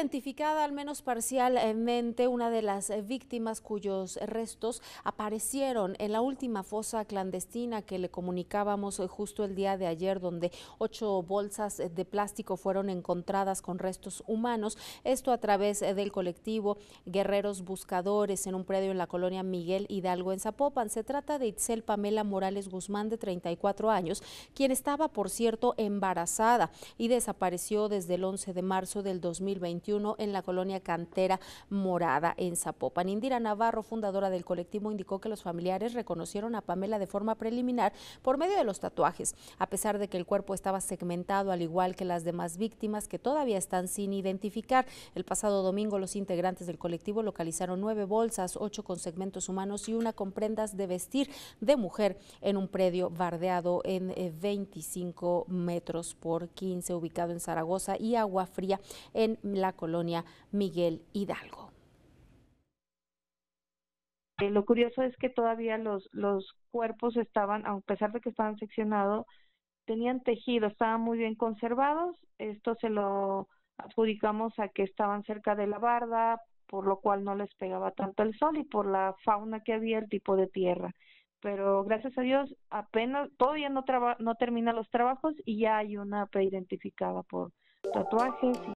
identificada al menos parcialmente una de las eh, víctimas cuyos restos aparecieron en la última fosa clandestina que le comunicábamos eh, justo el día de ayer, donde ocho bolsas eh, de plástico fueron encontradas con restos humanos. Esto a través del colectivo Guerreros Buscadores en un predio en la colonia Miguel Hidalgo en Zapopan. Se trata de Itzel Pamela Morales Guzmán de 34 años, quien estaba, por cierto, embarazada y desapareció desde el 11 de marzo del 2021 en la colonia Cantera Morada en Zapopan. Indira Navarro, fundadora del colectivo, indicó que los familiares reconocieron a Pamela de forma preliminar por medio de los tatuajes, a pesar de que el cuerpo estaba segmentado al igual que las demás víctimas que todavía están sin identificar. El pasado domingo los integrantes del colectivo localizaron nueve bolsas, ocho con segmentos humanos y una con prendas de vestir de mujer en un predio bardeado en 25 eh, metros por 15 ubicado en Zaragoza y Agua Fría en la colonia Miguel Hidalgo. Eh, lo curioso es que todavía los, los cuerpos estaban, a pesar de que estaban seccionados, tenían tejido, estaban muy bien conservados. Esto se lo adjudicamos a que estaban cerca de la barda, por lo cual no les pegaba tanto el sol y por la fauna que había, el tipo de tierra. Pero gracias a Dios, apenas, todavía no, no termina los trabajos y ya hay una pre identificada por tatuajes.